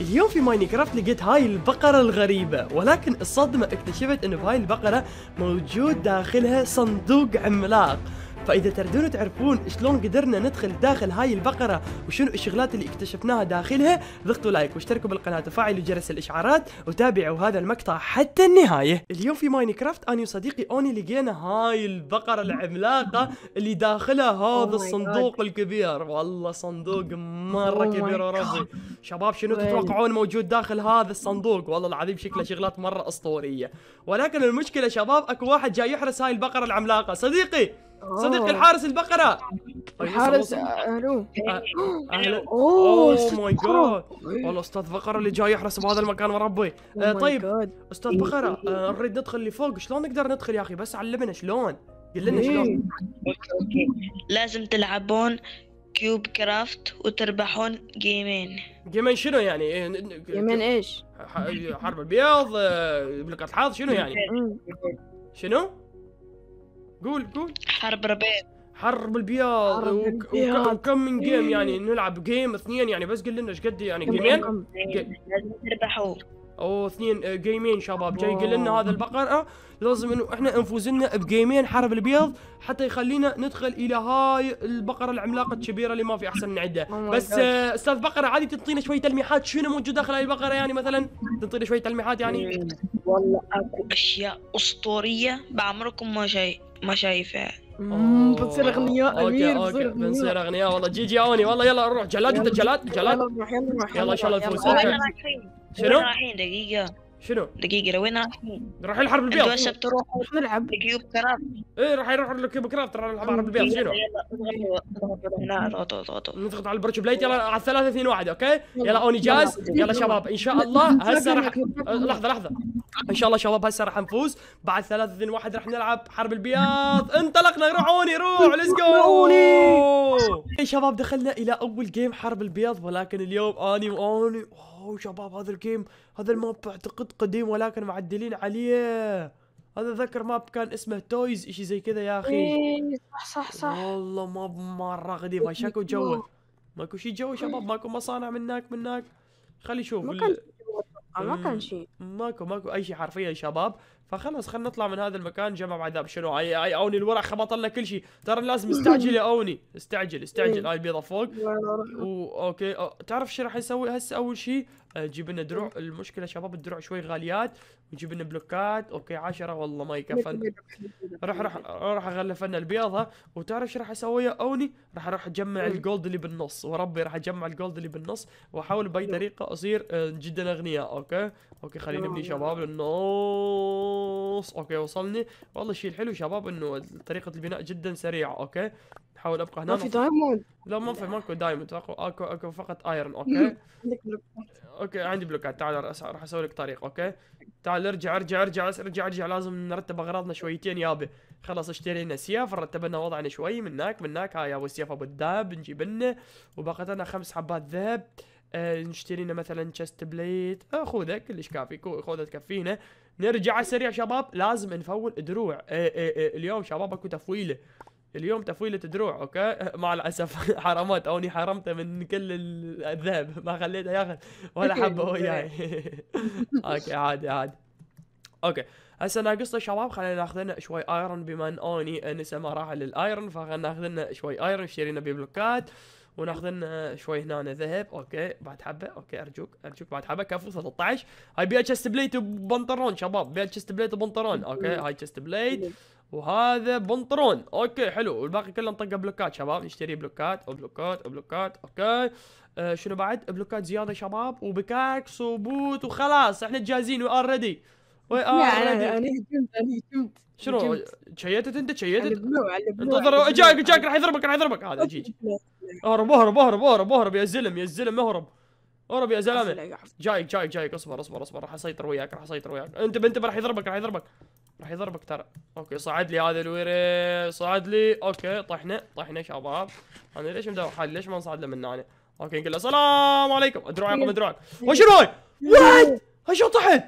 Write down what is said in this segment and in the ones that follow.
اليوم في ماينكرافت لقيت هاي البقرة الغريبة ولكن الصدمة اكتشفت انه هاي البقرة موجود داخلها صندوق عملاق فاذا تردون تعرفون شلون قدرنا ندخل داخل هاي البقره وشنو الشغلات اللي اكتشفناها داخلها ضغطوا لايك واشتركوا بالقناه وفعلوا جرس الاشعارات وتابعوا هذا المقطع حتى النهايه اليوم في ماينكرافت اني وصديقي اوني لقينا هاي البقره العملاقه اللي داخلها هذا oh الصندوق الكبير والله صندوق مره oh كبير وربي شباب شنو تتوقعون موجود داخل هذا الصندوق والله العظيم شكله شغلات مره اسطوريه ولكن المشكله شباب اكو واحد جاي يحرس هاي البقره العملاقه صديقي صديق الحارس البقره طيب، الحارس أه، الو اوه ماي جاد والله استاذ بقره اللي جاي يحرس بهذا المكان وربي oh آه طيب استاذ بقره آه نريد ندخل لفوق شلون نقدر ندخل يا اخي بس علمنا شلون قل لنا إيه. شلون اوكي لازم تلعبون كيوب كرافت وتربحون جيمين جيمين شنو يعني؟ إيه، جيمين ايش؟ حرب البيض آه، بلقة الحظ شنو يعني؟ إيه. شنو؟ قول قول حرب ربيع حرب البياض وكم من جيم إيه. يعني نلعب جيم اثنين يعني بس قل لنا ايش قد يعني جيمين لازم تربحوا او اثنين جيمين آه، شباب جاي يقول لنا هذا البقره لازم انه احنا نفوز لنا بجيمين حرب البيض حتى يخلينا ندخل الى هاي البقره العملاقه الكبيره اللي ما في احسن من عده oh بس آه، استاذ بقره عادي تنطينا شويه تلميحات شنو موجود داخل هاي البقره يعني مثلا تنطينا شويه تلميحات يعني إيه. والله اكو اشياء اسطوريه بعمركم ما شايف ما شايفه بتصير اغنياء امير اوكي اوكي بنصير اغنياء والله جي جي اوني والله يلا نروح جلاد انت جلاد جلاد يلا نروح يلا نروح يلا ان شاء الله الفوز شنو؟ رايحين دقيقه شنو؟ دقيقة لوين رايحين؟ رايحين الحرب البيض انتوا هسه بتروحوا نلعب كيوب كرافت ايه راح يروحوا لكيوب كرافت راح نلعب الحرب البيض شنو؟ نضغط على البرج بليت يلا على 3 2 1 اوكي؟ يلا اوني جاز يلا شباب ان شاء الله هسه راح آه، لحظة لحظة ان شاء الله شباب هسه راح نفوز بعد 3 2 1 راح نلعب حرب البياض انطلقنا روح اوني روح ليتس جو اوني إيه، شباب دخلنا الى اول جيم حرب البيض ولكن اليوم اني واوني أوه. اوه شباب هذا الجيم هذا الماب اعتقد قديم ولكن معدلين عليه هذا ذكر ماب كان اسمه تويز اشي زي كذا يا اخي إيه، صح صح صح والله ماب مره قديم شكو جو ماكو شي جو شباب ماكو مصانع من هناك من هناك خلي شوف ما كان شيء ماكو ماكو اي شيء حرفيا شباب فخلص خلينا نطلع من هذا المكان جمع عذاب شنو اي, أي اوني الورع خبط لنا كل شيء ترى لازم استعجل يا اوني استعجل استعجل إيه. هاي البيضه فوق و... اوكي أو... تعرف شو راح نسوي هسه اول شيء آه، جيب لنا دروع المشكله شباب الدروع شوي غاليات وجيب لنا بلوكات اوكي 10 والله ما يكفن راح راح راح اغلف لنا البيضه وتعرف ايش راح اسوي يا اوني راح اروح اجمع الجولد اللي بالنص وربي راح اجمع الجولد اللي بالنص واحاول باي طريقه اصير آه، جدا اغنياء اوكي اوكي خلينا نبني آه. شباب للنص اوكي وصلني والله الشيء الحلو شباب انه طريقه البناء جدا سريعه اوكي احاول ابقى هنا ما في دايموند لا ما في ماكو دايموند اكو اكو اكو فقط ايرون اوكي عندك بلوكات اوكي عندي بلوكات تعال راح اسوي لك طريق اوكي تعال ارجع ارجع ارجع ارجع ارجع لازم نرتب اغراضنا شويتين يابا خلاص اشتري لنا سياف رتب لنا وضعنا شوي من هناك من هناك هاي ابو السيف ابو الذهب نجيب لنا وباقي لنا خمس حبات ذهب آه نشتري لنا مثلا تشست بليت خذه كلش كافي خذه تكفينا نرجع على السريع شباب لازم نفول دروع آه آه, آه، اليوم شباب اكو تفويله اليوم تفويلة دروع اوكي مع الاسف حرمت اوني حرمته من كل الذهب ما خليته ياخذ ولا حبه وياي يعني اوكي عادي عادي اوكي هسه ناقصنا شباب خلينا ناخذ لنا شوي ايرون بما ان اوني نسى ما راح للايرون فخلينا ناخذ لنا شوي ايرون اشترينا ببلوكات وناخذ لنا شوي هنا ذهب اوكي بعد حبه اوكي ارجوك ارجوك بعد حبه كفو 13 هاي بيها تشست بليت وبنطرون شباب بيها تشست بليت وبنطرون اوكي هاي تشست بليت وهذا بنطرون اوكي حلو والباقي كله مطقه بلوكات شباب نشتري بلوكات وبلوكات وبلوكات اوكي آه شنو بعد بلوكات زياده شباب وبكاكس وبوت وخلاص احنا جاهزين وي ار ريدي وي ار ريدي انا هجمت انا هجمت شنو تشيتت انت تشيتت انتظر جاك جاك راح يضربك راح يضربك هذا جيجي اهرب اهرب اهرب اهرب اهرب يا زلم يا زلم اهرب اهرب يا زلمه جايك جايك جايك اصبر اصبر اصبر راح اسيطر وياك راح اسيطر وياك انت انت راح يضربك راح يضربك راح يضربك ترى اوكي صعد لي هذا الويري صعد لي اوكي طحنا طحنا شباب انا ليش مدور حالي ليش ما نصعد له من هنا اوكي نقول له السلام عليكم ادرون عقب ادرون وشنو هاي؟ وات ايش طحت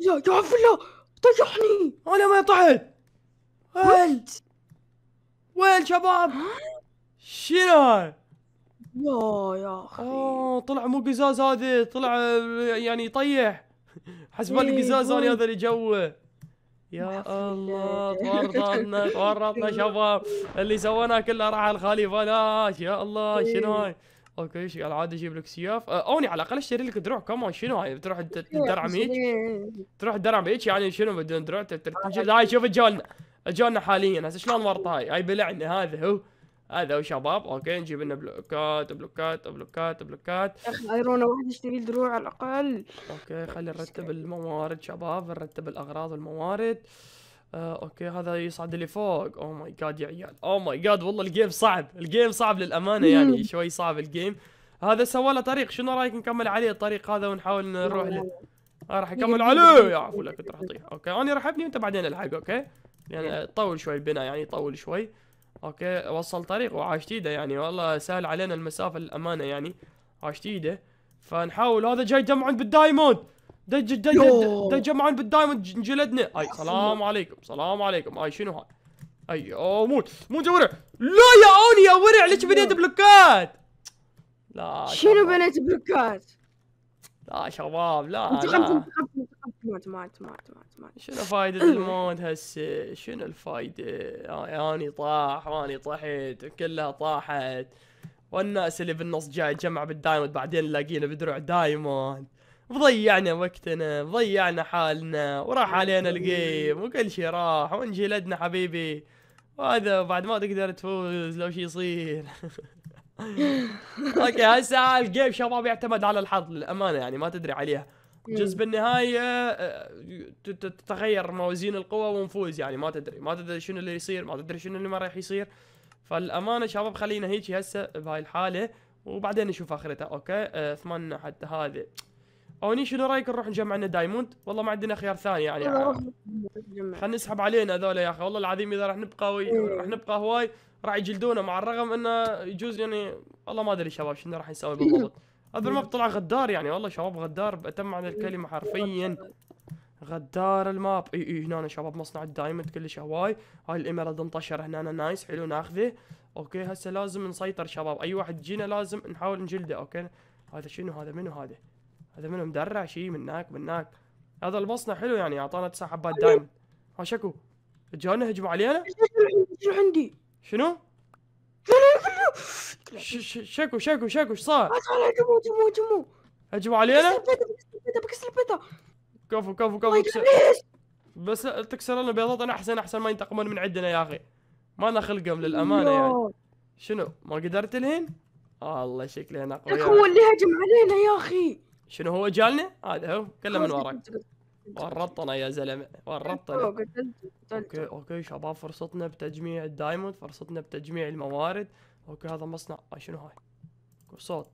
يا عفو الله طيحني انا ما طحت وين وين شباب شنو هاي؟ يا يا اخي اه طلع مو قزاز هذا طلع يعني يطيح حسب إيه، القزاز انا هذا اللي جوه يا الله تورطنا تورطنا شباب اللي سويناه كله راح الخالي بلاش يا الله شنو هاي اوكي شي العاده اجيب لك سياف أه، اوني على الاقل اشتري لك دروع كمان شنو هاي بتروح تدرع هيك تروح تدرع هيك يعني شنو بدون دروع هاي شوف جولنا جولنا حاليا هسه شلون ورطه هاي هاي بلعنا هذا هو هذا هو شباب اوكي نجيب لنا بلوكات بلوكات بلوكات بلوكات يا اخي ايرون واحد يشتري دروع على الاقل اوكي خلينا نرتب الموارد شباب نرتب الاغراض والموارد آه، اوكي هذا يصعد اللي فوق او ماي جاد يا عيال او ماي جاد والله الجيم صعب الجيم صعب للامانه يعني شوي صعب الجيم هذا سوى له طريق شنو رايك نكمل عليه الطريق هذا ونحاول نروح له آه راح اكمل عليه يا عفوا لك راح اطيح اوكي انا راح ابني وانت بعدين الحق اوكي يعني طول شوي البناء يعني طول شوي اوكي وصل طريق وعاش تيده يعني والله سهل علينا المسافه للامانه يعني عاش تيده فنحاول هذا جاي يجمعون بالدايموند دج دج دج يجمعون بالدايموند انجلدنا اي سلام عليكم سلام عليكم اي شنو هاي اي اوه موت موت يا ورع لا يا اوني يا ورع ليش بنيت بلوكات لا شنو بنيت بلوكات لا شباب لا انتقمت انتقمت موت شنو فايدة الموت هسه؟ شنو الفايدة؟ آه، اني طاح واني طحت وكلها طاحت والناس اللي بالنص جاي جمع بالدايموند بعدين لاقينا بدروع دايموند ضيعنا وقتنا ضيعنا حالنا وراح علينا الجيم وكل شيء راح وانجلدنا حبيبي وهذا بعد ما تقدر تفوز لو شيء يصير اوكي هسه الجيم شباب يعتمد على الحظ للامانه يعني ما تدري عليها جز بالنهايه آه، آه، تتغير موازين القوى ونفوز يعني ما تدري ما تدري شنو اللي يصير ما تدري شنو اللي ما راح يصير فالامانه شباب خلينا هيك هسه بهاي الحاله وبعدين نشوف اخرتها اوكي ثمانية آه حتى هذه اوني شنو رايك نروح نجمع لنا دايموند والله ما عندنا خيار ثاني يعني, يعني خلينا نسحب علينا هذول يا اخي والله العظيم اذا راح نبقى وي... إيه. راح نبقى هواي راح يجلدونا مع الرغم انه يجوز يعني والله ما ادري شباب شنو راح نسوي بالضبط هذا الماب طلع غدار يعني والله شباب غدار بأتم معنى الكلمة حرفيا غدار الماب اي اي هنا شباب مصنع الدايموند كلش هواي هاي الاميرالد انتشر هنا نايس حلو ناخذه اوكي هسه لازم نسيطر شباب اي واحد جينا لازم نحاول نجلده اوكي هذا شنو هذا منو هذا هذا منو مدرع شيء من هناك من هناك هذا المصنع حلو يعني اعطانا تسع حبات دايموند ها شكو جانا هجم علينا شو عندي شنو شكو شكو شكو ايش صار؟ هجموا هجموا هجموا هجموا علينا؟ بكسر البيضة كفو كفو كفو بكسر بس تكسر لنا بيضتنا احسن احسن ما ينتقمون من عندنا يا اخي ما لنا خلقهم للامانه يعني شنو ما قدرت الحين؟ الله شكلي انا قوي هو اللي هجم علينا يا اخي شنو هو جالنا؟ هذا هو كله من وراك ورطنا يا زلمه ورطنا اوكي اوكي شباب فرصتنا بتجميع الدايموند فرصتنا بتجميع الموارد اوكي هذا مصنع شنو هاي قصوط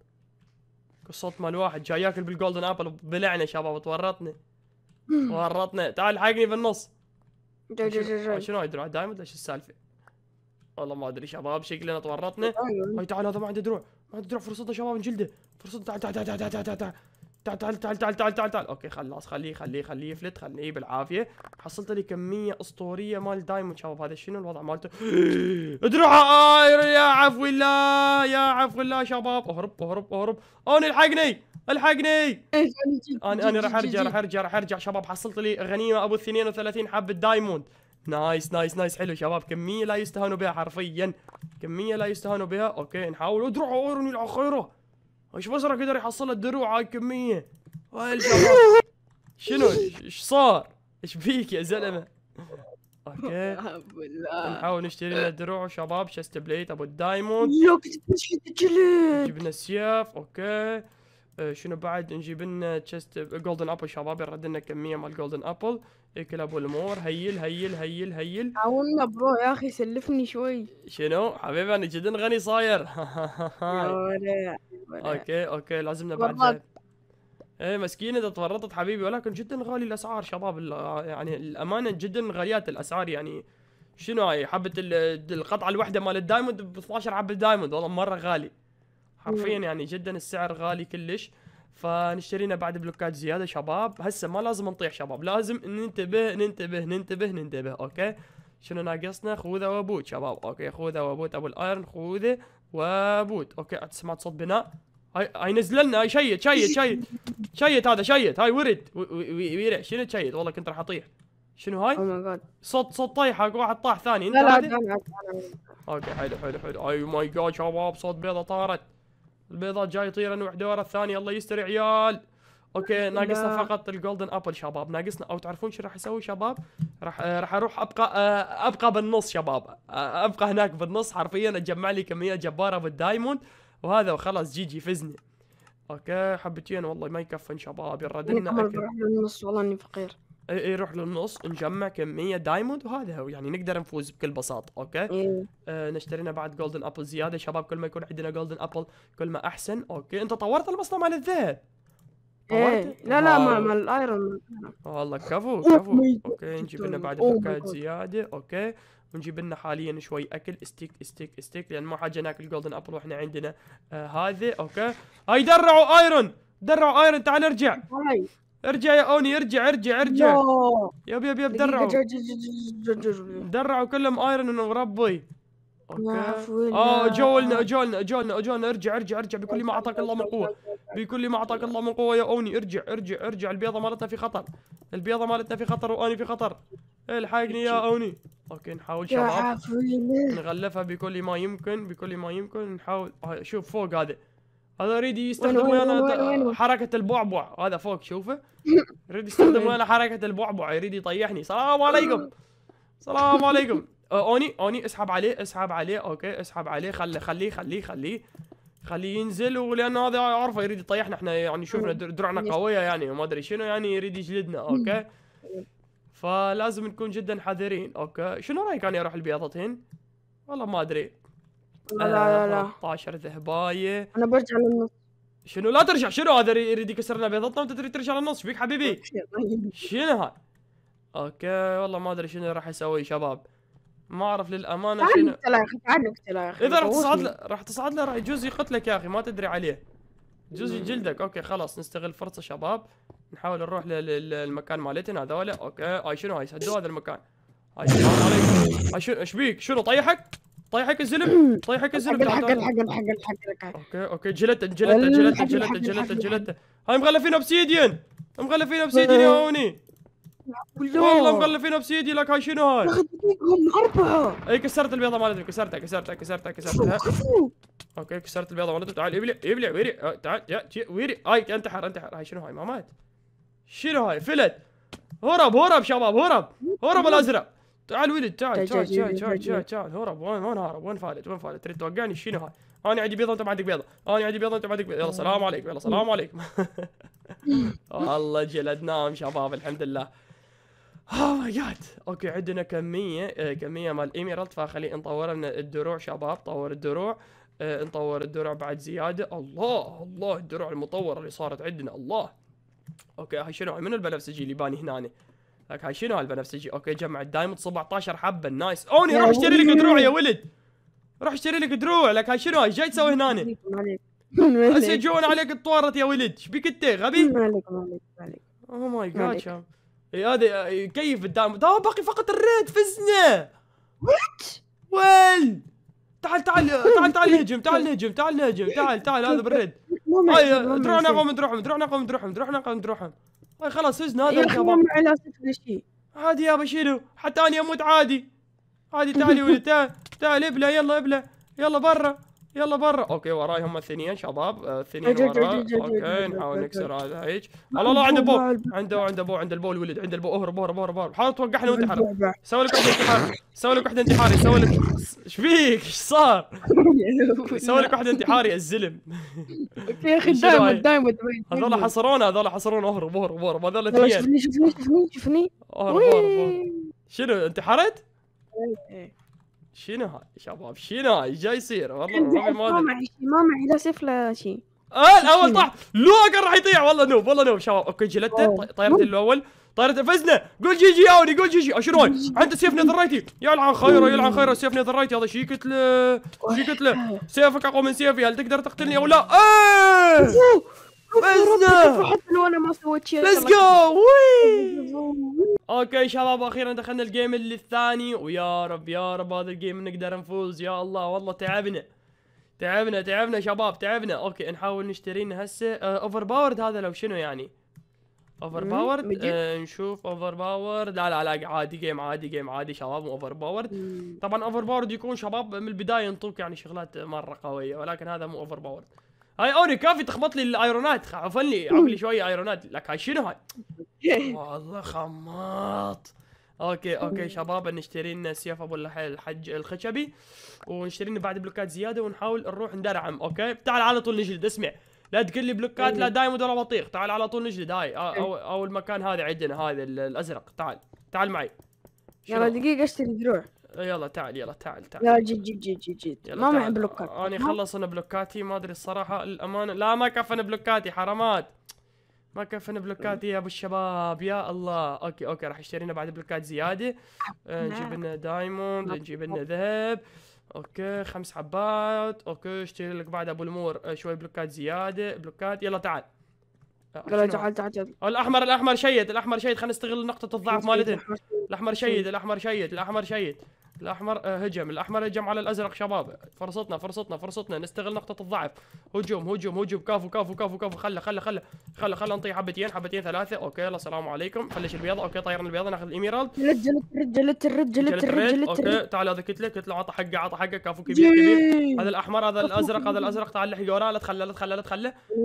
صوت مال واحد جاي ياكل بالجولدن ابل بلعنا شباب تورطني تورطنا تعال حقني بالنص شنو هاي دروع دايما ايش السالفه والله ما ادري شباب شكلنا تورطنا أيوة. هاي تعال هذا ما عنده دروع ما عنده دروع فرصتنا شباب نجلده فرصتنا تعال تعال تعال تعال تعال تعال تعال تعال تعال تعال تعال تعال تعال اوكي خلاص خليه خليه خليه يفلت خليه بالعافيه حصلت لي كميه اسطوريه مال دايموند شباب هذا شنو الوضع مالته ادروح آه، يا عفو الله يا عفو الله شباب اهرب اهرب اهرب انا الحقني الحقني انا يعني؟ انا راح ارجع راح ارجع راح ارجع شباب حصلت لي غنيمه ابو 32 حبه دايموند نايس نايس نايس حلو شباب كميه لا يستهانوا بها حرفيا كميه لا يستهانوا بها اوكي نحاول ادروح ايرون يلعب خيره ايش بسرعه قدر يحصل الدروع هاي كميه شنو ايش صار ايش بيك يا زلمه اوكي نحاول نشتري لنا دروع شباب شست بليت ابو الدايموند لنا سياف اوكي آه، شنو بعد نجيب لنا شست جولدن ابل شباب يرد لنا كميه مال جولدن ابل اكل ابو المور هيل هيل هيل هيل عاوننا برو يا اخي سلفني شوي شنو حبيبي انا جدا غني صاير اوكي اوكي لازم نبعد ايه مسكينه اذا تورطت حبيبي ولكن جدا غالي الاسعار شباب يعني الامانه جدا غاليات الاسعار يعني شنو هاي حبه القطعه الواحده مال الدايموند ب 12 حبه دايموند والله مره غالي حرفيا يعني جدا السعر غالي كلش فنشترينا بعد بلوكات زياده شباب هسه ما لازم نطيح شباب لازم ننتبه ننتبه ننتبه ننتبه اوكي شنو ناقصنا خوذه وبوت شباب اوكي خوذه وبوت ابو الايرن خوذه وبوت اوكي سمعت صوت بناء هاي هاي نزل لنا هاي شيت شيت شيت شيت هذا شيت هاي ورد ويرع شنو شيت والله كنت راح اطيح شنو هاي؟ oh صوت صوت طيحه واحد طاح ثاني انت لا لا اوكي حلو حلو حلو اي ماي جاد شباب صوت بيضه طارت البيضاء جاي انا وحده ورا الثانية الله يستر عيال اوكي ناقصنا فقط الجولدن ابل شباب ناقصنا او تعرفون شو راح اسوي شباب راح آه، راح اروح ابقى آه، ابقى بالنص شباب آه، ابقى هناك بالنص حرفيا اجمع لي كميه جباره بالدايموند وهذا وخلاص جي جي فزني اوكي حبتين والله ما يكفن شباب يردنا اكل بالنص والله اني فقير إيه، إيه، يروح للنص نجمع كمية دايموند وهذا هو يعني نقدر نفوز بكل بساطة اوكي إيه. آه نشترينا بعد جولدن ابل زيادة شباب كل ما يكون عندنا جولدن ابل كل ما احسن اوكي انت طورت المصنع مال الذهب ايه لا لا ما مال الايرون آه، والله كفو oh كفو اوكي نجيب لنا بعد بلوكات oh زياده اوكي ونجيب لنا حاليا شوي اكل ستيك ستيك ستيك لان ما حاجه ناكل جولدن ابل واحنا عندنا آه هذه اوكي هاي درعوا ايرون درعوا ايرون تعال ارجع ارجع يا اوني ارجع ارجع ارجع يب يب يب درعوا درعوا كلهم ايرون وربي اوكي اه اجولنا لنا اجولنا لنا ارجع ارجع ارجع بكل ما اعطاك الله من قوه بكل ما اعطاك الله من قوه يا اوني ارجع ارجع ارجع البيضه مالتنا في خطر البيضه مالتنا في خطر واني في خطر الحقني يا اوني اوكي نحاول شباب نغلفها بكل ما يمكن بكل ما يمكن نحاول آه، شوف فوق هذا هذا يريد يستخدم ويانا حركه البعبع هذا فوق شوفه يريد يستخدم ويانا حركه البعبع يريد يطيحني سلام عليكم سلام عليكم اوني اوني اسحب عليه اسحب عليه اوكي اسحب عليه خلي خليه خليه خليه خليه ينزل ولان هذا اعرفه يريد يطيحنا احنا يعني شوفنا درعنا قويه يعني وما ادري شنو يعني يريد يجلدنا اوكي فلازم نكون جدا حذرين اوكي شنو رايك اني اروح البيضتين والله ما ادري لا لا لا 13 ذهبايه انا برجع للنص شنو لا ترجع شنو هذا يريد يكسر لنا بيضتنا وانت تريد ترجع للنص فيك حبيبي طيب. شنو هاي اوكي والله ما ادري شنو راح اسوي شباب ما اعرف للامانه شنو تعال نقتل يا اخي اذا راح تصعد له راح تصعد له راح يجوز يقتلك يا اخي ما تدري عليه يجوز جلدك اوكي خلاص نستغل فرصه شباب نحاول نروح للمكان مالتنا هذول اوكي هاي شنو هاي سدوا هذا المكان هاي شنو ايش بيك شنو طيحك طيحك الزلم طيحك الزلم زلم الحق الحق الحق الحق اوكي اوكي جلت جلت جلت جلت جلت جلدت هاي مغلفين اوبسيديان مغلفين اوبسيديان يا هوني والله مغلفين اوبسيديان لك هاي شنو هاي؟ هم اربعه اي كسرت البيضه مالتهم كسرتها كسرتها كسرتها كسرتها اوكي كسرت البيضه مالتهم تعال ابلع ابلع ويري أه، تعال يا ويري هاي انتحر انتحر هاي شنو هاي ما مات شنو هاي فلت هرب هرب شباب هرب هرب الازرق تعال ولد تعال تعال تعال تعال تعال تعال هرب وين وين هرب وين فالت وين فالت تريد توقعني شنو هاي انا عندي بيضه انت ما عندك بيضه انا عندي بيضه انت ما عندك بيضه يلا سلام عليكم يلا سلام عليكم والله جلدناهم شباب الحمد لله اوه ماي جاد اوكي عندنا كميه آه، كميه مال ايميرالد فخلي نطور من الدروع شباب طور الدروع آه، نطور الدروع بعد زياده الله الله الدروع المطوره اللي صارت عندنا الله اوكي هاي شنو منو البنفسجي اللي باني هنا لك هاي شنو هالبنفسجي اوكي جمع الدايموند 17 حبه نايس اوني روح اشتري لك دروع يا ولد روح اشتري لك دروع لك هاي شنو هاي جاي تسوي هنا هسه يجون عليك الطورت يا ولد ايش بك انت غبي؟ مالك مالك مالك اوه oh ماي جاد شام هذا كيف الدايموند ها آه، باقي فقط الريد فزنا وات ويل تعال تعال تعال تعال نهجم تعال نهجم تعال نهجم تعال تعال هذا بالريد هاي دروعنا قوم دروعهم دروعنا قوم دروعهم دروعنا قوم دروعهم هاي طيب خلاص سجن هذا يرحمهم على صدق شيء عادي يابا شيلو حتى اني اموت عادي عادي تعالي ولد تعال تعال ابلع يلا ابلع يلا برا يلا برا اوكي وراي هم اثنين شباب اثنين آه، ورا اوكي نحاول نكسر هذا هيك الله الله عنده بو عنده عنده بو عند البو الولد عند البو اهرب اهرب اهرب اهرب حاول توقعنا له حرب سوي لك واحده انتحار سوي لك واحده انتحاري سوي لك ايش فيك ايش صار؟ سوي لك واحده انتحاري يا الزلم يا اخي دائما دائما هذول حصرونا هذول حصرونا اهرب اهرب اهرب هذول اثنين شوفني شوفني شوفني شوفني اهرب اهرب شنو انتحرت؟ ايه, إيه. شنو هاي شباب شنو هاي جاي يصير والله ما معي ما معي لا سيف لا شيء اه الاول طاح اقر راح يطيع والله نوب والله نوب شباب اوكي جلته طيرت الاول طيرت فزنا قول جي جي ياوني قول جي جي هاي عنده سيف نذر رايتي يلعن خيره يلعن خيره سيف نذر رايتي هذا شي قتله شي قتله سيفك اقوى من سيفي هل تقدر تقتلني او لا؟ ايه فزنا حتى لو انا ما سويت شيء ليتس جو وي اوكي شباب اخيرا دخلنا الجيم الثاني ويا رب يا رب هذا الجيم نقدر نفوز يا الله والله تعبنا تعبنا تعبنا شباب تعبنا اوكي نحاول نشتري لنا هسه اوفر آه، باورد هذا لو شنو يعني اوفر باورد آه نشوف اوفر باورد لا لا لا عادي جيم عادي جيم عادي شباب اوفر باورد طبعا اوفر باورد يكون شباب من البدايه ينطوك يعني شغلات مره قويه ولكن هذا مو اوفر باورد هاي اوري كافي تخبط لي الايرونات عفن لي عفن لي شويه ايرونات لك هاي شنو هاي؟ إيه. والله خماط اوكي اوكي شباب نشتري لنا سيف ابو الحج الخشبي ونشتري لنا بعد بلوكات زياده ونحاول نروح ندرعم اوكي تعال على طول نجلد اسمع لا تقول لي بلوكات لا دايموند ولا بطيخ تعال على طول نجلد هاي او, إيه. أو المكان هذا عندنا هذا الازرق تعال تعال معي يلا دقيقه اشتري دروع يلا تعال يلا تعال تعال لا جد جد جد جد جد ما معي بلوكات انا خلص انا بلوكاتي ما ادري الصراحه الامانه لا ما كفن بلوكاتي حرامات ما كفن بلوكاتي يا ابو الشباب يا الله اوكي اوكي راح اشتري لنا بعد بلوكات زياده آه، نعم. نجيب لنا دايموند نعم. نجيب لنا ذهب اوكي خمس حبات اوكي اشتري لك بعد ابو المور آه، شوي بلوكات زياده بلوكات يلا تعال يلا آه، تعال تعال تعال الاحمر الاحمر شيد الاحمر شيد خلينا نستغل نقطه الضعف مالتنا الاحمر شيد الاحمر شيد الاحمر شيد الاحمر آه، هجم الاحمر هجم على الازرق شباب فرصتنا فرصتنا فرصتنا نستغل نقطه الضعف هجوم هجوم هجوم كافو كافو كافو كافو خله خله خله خله خله نطيح حبتين حبتين ثلاثه اوكي يلا السلام عليكم فلش البيضه اوكي طيرنا البيضه ناخذ الاميرالد رجلت رجلت رجلت رجلت اوكي تعال هذا كتله كتله عطى حقه عطى حقه كافو كبير كبير هذا الاحمر هذا الازرق هذا الازرق تعال لحق وراه لا لا تخله لا تخله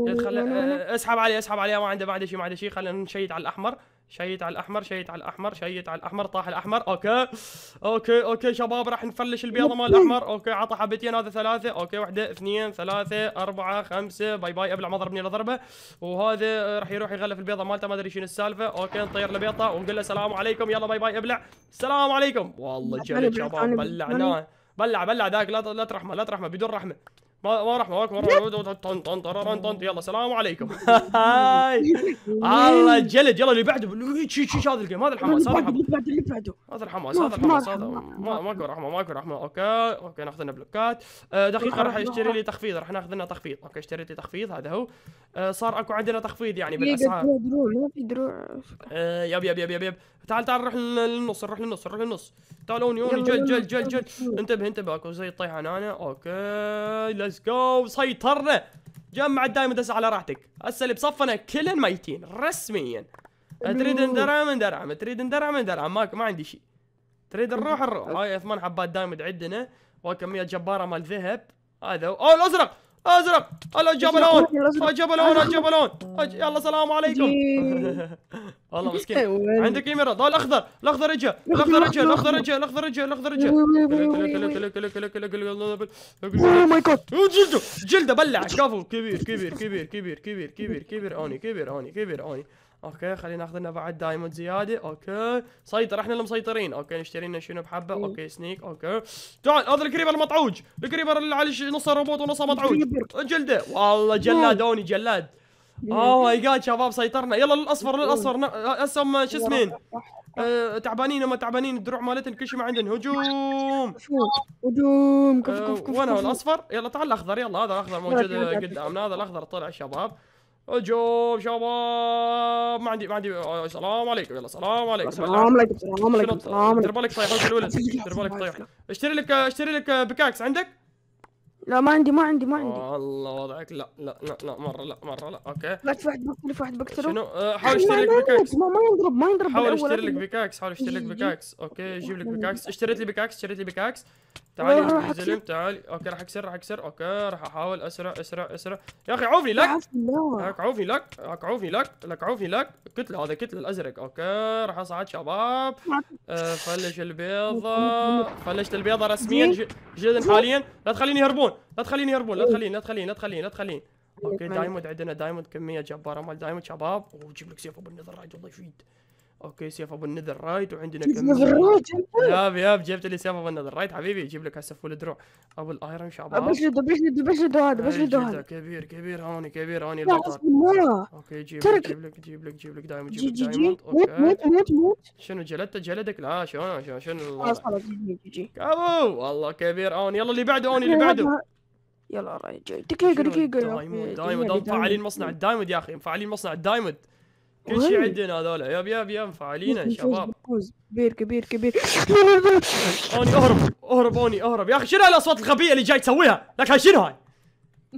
لا تخله آه، اسحب عليه اسحب عليه ما عنده ما عنده شيء ما عنده شيء خلينا نشيد على الاحمر شيت على الاحمر شيت على الاحمر شيت على الاحمر طاح الاحمر اوكي اوكي اوكي شباب راح نفلش البيضه مال الاحمر اوكي عطى حبتين هذا ثلاثه اوكي واحده اثنين ثلاثه اربعه خمسه باي باي ابلع ما ضربني الا ضربه وهذا راح يروح يغلف البيضه مالته ما ادري شنو السالفه اوكي نطير البيضه ونقول له السلام عليكم يلا باي باي ابلع السلام عليكم والله جلد شباب بلعناه بلع بلع ذاك لا ترحمه لا ترحمه بدون رحمه ما راح معاك يلا سلام عليكم هاي الله الجلد يلا اللي بعده هذا الجيم هذا الحماس هذا الحماس هذا الحماس هذا الحماس هذا ماكو رحمه ماكو رحمه اوكي اوكي ناخذ لنا بلوكات أه، دقيقه راح يشتري لي تخفيض راح ناخذ لنا تخفيض اوكي اشتريت لي تخفيض هذا هو أه، صار اكو عندنا تخفيض يعني بالاسعار دروع دروع أه، يب يب يب يب تعال تعال نروح للنص نروح للنص نروح للنص تعالوني يوني جل جل جل جل انتبه انتبه اكو زي طيحه انا اوكي ليتس جو سيطرنا جمع الدايموند هسه على راحتك هسه اللي بصفنا كلن ميتين رسميا تريد من أمم. درع تريد ندرعم ندرعم ما ما عندي شيء تريد نروح نروح هاي ثمان حبات دايموند عندنا وكميه جباره مال ذهب هذا اوه الازرق ازرق الجبلون الجبلون الجبلون يلا سلام عليكم والله مسكين عندك كاميرا ضال الاخضر الاخضر اجى الاخضر اجى الاخضر اجى الاخضر اجى الاخضر اجى اوه ماي جاد جلده جلده بلع كفو كبير كبير كبير كبير كبير كبير كبير اوني كبير اوني كبير اوني اوكي خلينا ناخذ لنا بعد دايموند زياده اوكي سيطر احنا اللي مسيطرين اوكي نشتري لنا شنو بحبه إيه. اوكي سنيك اوكي تعال هذا الكريبر المطعوج الكريبر اللي على نصه روبوت ونصه مطعوج جلده والله جلاد اوني جلاد اوه ماي جاد شباب سيطرنا يلا للاصفر للاصفر هسه أه، هم شو اسمين أه تعبانين هم تعبانين الدروع مالتهم كل شيء ما عندهم هجوم هجوم كف أه، كف كف وين الاصفر يلا تعال الاخضر يلا هذا الاخضر موجود قدامنا هذا الاخضر طلع شباب هجوم شباب ما عندي ما عندي أه، السلام عليكم يلا السلام عليكم السلام عليكم السلام عليكم دير بالك طيح دير بالك طيح اشتري لك اشتري لك بكاكس عندك؟ لا ما عندي ما عندي ما عندي والله وضعك لا لا لا لا مره لا مره لا اوكي لا في واحد بقتله في واحد بقتله شنو آه، حاول اشتري لك بيكاكس ما, ما ينضرب ما ينضرب حاول اشتري لك بيكاكس حاول اشتري لك بيكاكس اوكي جيب لك بيكاكس اشتريت لي بيكاكس اشتريت لي بيكاكس تعالي زلم تعالي اوكي راح اكسر راح اكسر اوكي راح احاول اسرع اسرع اسرع يا اخي عوفني لك هاك عوفني لك هاك عوفني لك لك عوفني لك كتله هذا كتله الازرق اوكي راح اصعد شباب آه، فلش البيضه فلشت البيضه رسميا جدا حاليا لا تخليني يهربون لا تخليني يربون لا تخليني لا تخليني لا تخليني لا تخليني اوكي دايموند عندنا دايموند كميه جباره مال دايموند شباب وجيب لك سيف ابو النذر راجل الله يفيد اوكي سيف ابو النذر رايت وعندنا كم نذر رايد ياب ياب جبت لي سيف ابو النذر رايت حبيبي جيب لك هسه فول دروع ابو الايرون شعبان بشلده بشلده بشلده هذا بشلده هذا كبير كبير هوني كبير هوني لا حسب اوكي جيب لك جيب لك جيب لك جيب لك دايم جيب لك دايموند موت موت موت موت شنو جلدت جلدك لا شلون شلون شنو خلاص خلاص جي جي جي والله كبير هوني يلا اللي بعده هوني اللي بعده يلا رايت جاي دقيقه دقيقه دايموند دايموند مفعلين مصنع الدايموند يا اخي مفعلين مصنع الدايموند كل شيء عندنا هذول يب يب يب فعالين يا شباب كبير كبير كبير اوني اهرب اهرب اوني اهرب يا اخي شنو الاصوات الغبيه اللي جاي تسويها؟ لك هاي شنو هاي؟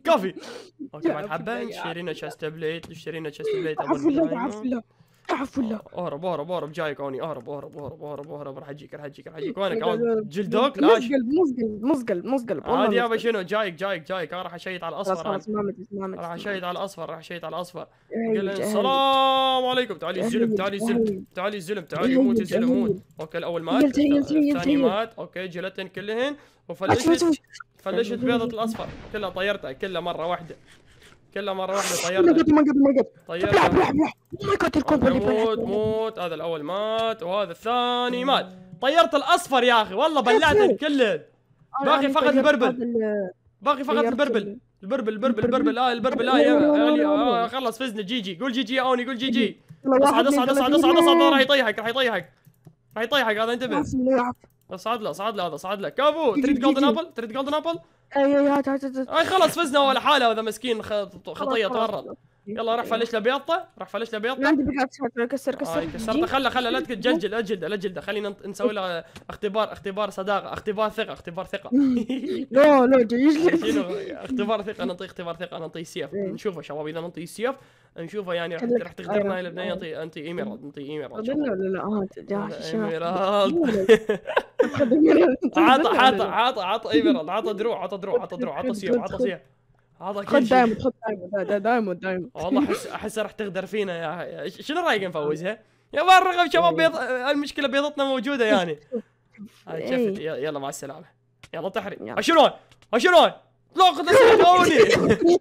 كافي اوكي مع الحبه اشترينا تشست بليت اشترينا تشست بليت عفله عفله تحف ولا اهرب اهرب اهرب جايك اوني اهرب اهرب اهرب اهرب اهرب راح اجيك راح اجيك راح اجيك وينك إيه، إيه، جلدوك لا مزقل مزقل مزقل عادي يابا شنو جايك جايك جايك انا راح اشيط على الاصفر راح اشيط على الاصفر راح اشيط على الاصفر السلام عليكم تعالي الزلم تعالي الزلم تعالي الزلم تعالي موت الزلم موت اوكي الاول مات الثاني مات اوكي جلتن كلهن وفلشت فلشت بيضة الاصفر كلها طيرتها كلها مره واحده كله مره واحده طيرنا منقط منقط منقط طيرنا روح روح لعب ماي جاد الكومبو اللي موت موت هذا الاول مات وهذا الثاني مات طيرت الاصفر يا اخي والله بلعتك الكل باقي يعني فقط البربل باقي فقط البربل البربل البربل البربل اه البربل اه يا آه، خلص فزنا جي جي قول جي جي اوني قول جي جي اصعد اصعد اصعد اصعد اصعد راح يطيحك راح يطيحك راح يطيحك هذا انتبه اصعد له اصعد له هذا اصعد له كفو تريد جولدن ابل تريد جولدن ابل اي اي اي خلاص فزنا ولا حاله هذا مسكين خطيه تورط يلا راح فلش له بيضه راح فلش له ما عندي بيضه كسر كسر آه كسرته خلا خله لا تجلجل اجلده اجلده خلينا نسوي له اختبار اختبار صداقه اختبار ثقه اختبار ثقه لا لا يجلد يعني اختبار ثقه نعطيه اختبار ثقه نعطيه سيف إيه. نشوفه شباب اذا نعطيه سيف نشوفه يعني راح تقدرنا يا البنيه انت انت ايميرالد انت إيه. ايميرالد لا لا لا آه، ايميرالد عطى عطى عطى عطى ايميرالد عطى دروع عطى دروع عطى دروع عطى سيف عطى سيف هذا خذ دايموند خذ دايموند دايموند والله احس احس راح تغدر فينا يا شنو رايك نفوزها؟ يا مرغب شباب بيض... المشكله بيضتنا موجوده يعني شفت إيه. يلا مع السلامه يلا تحري اشنون اشنون لا خذ داوني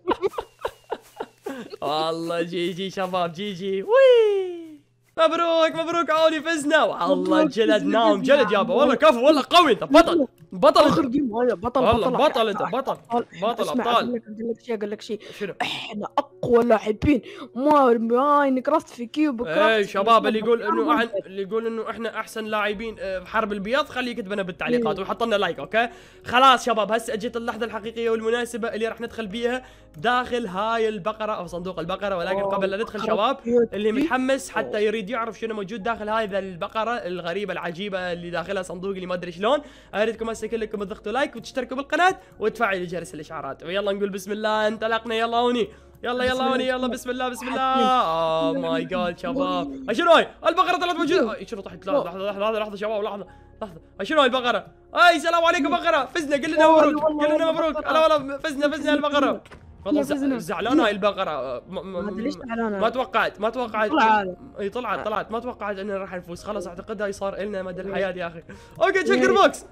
والله جي جي شباب جي جي وي مبروك مبروك عوني فزنا والله جلدناهم جلد يابا والله كفو والله قوي انت بطل بطل اخر جيم هذا آه، بطل والله بطل, بطل انت بطل بطل ابطال اقول لك اقول لك شيء اقول لك شيء شنو؟ احنا اقوى لاعبين ما ماين كرافت في كيوب اي شباب اللي يقول انه اللي يقول انه احنا احسن لاعبين آه، في حرب البيض خليه يكتبنا بالتعليقات إيه. ويحط لنا لايك اوكي؟ خلاص شباب هسه اجت اللحظه الحقيقيه والمناسبه اللي راح ندخل بيها داخل هاي البقره او صندوق البقره ولكن قبل لا ندخل شباب اللي متحمس حتى يريد يعرف شنو موجود داخل هاي ذا البقره الغريبه العجيبه اللي داخلها صندوق اللي ما ادري شلون اريدكم هسه كلكم تضغطوا لايك وتشتركوا بالقناه وتفعلوا جرس الاشعارات ويلا نقول بسم الله انطلقنا يلا وني يلا يلا وني يلا بسم الله بسم الله اوه ماي جاد شباب شنو هاي البقره طلعت موجوده شنو طحت لحظه لحظه لحظه لحظه شباب لحظه لحظه شنو هاي البقره اي سلام عليكم بقره فزنا قلنا مبروك قلنا مبروك هلا والله فزنا فزنا البقره والله زعلانه هاي البقره أه، ليش زعلانه؟ ما توقعت ما توقعت طلعت اي طلعت آه. طلعت ما توقعت اننا راح نفوز خلاص اعتقد هاي صار النا مدى إيه. الحياه يا اخي اوكي تشكر إيه. بوكس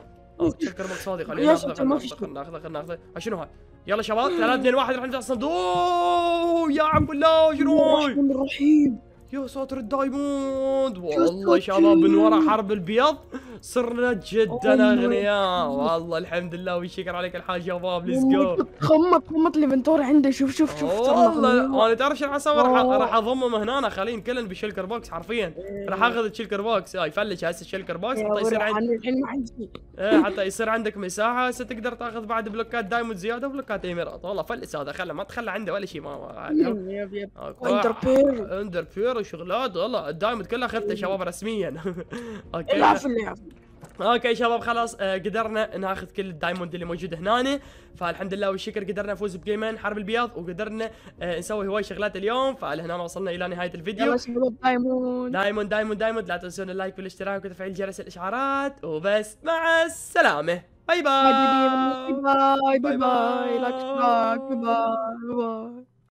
تشكر إيه. بوكس فاضي خلينا ناخذه ناخذه خلينا ناخذه آه، شنو هاي؟ يلا شباب 3 2 1 راح نفتح الصندوق يا عم الله شنو هاي؟ الرحيم يا ساتر الدايموند والله شباب من ورا حرب البيض صرنا جدا اغنياء والله الحمد لله والشكر عليك الحاج يا باب ليتس جو خمط خمط الانفنتور عنده شوف شوف شوف والله انا تعرف شو راح اسوي راح اضمهم هنا اخليهم كلهم بالشلكر بوكس حرفيا إيه. راح اخذ الشلكر بوكس هاي آه، فلش هسه الشلكر بوكس حتى يصير عندك إيه، حتى يصير عندك مساحه هسه تقدر تاخذ بعد بلوكات دايموند زياده وبلوكات ايميرات والله فلس هذا خله ما تخلى عنده ولا شيء ما يب يب اندر بير اندر بير وشغلات والله الدايموند كله اخذته شباب رسميا اوكي العفو إيه، العفو اوكي شباب خلاص آه قدرنا ناخذ كل الدايموند اللي موجود هنا فالحمد لله والشكر قدرنا نفوز بجيمين حرب البياض وقدرنا آه نسوي هواي شغلات اليوم فلهنا وصلنا الى نهايه الفيديو دايموند دايموند دايموند دايموند لا تنسون اللايك والاشتراك وتفعيل جرس الاشعارات وبس مع السلامه باي باي باي باي باي باي باي باي باي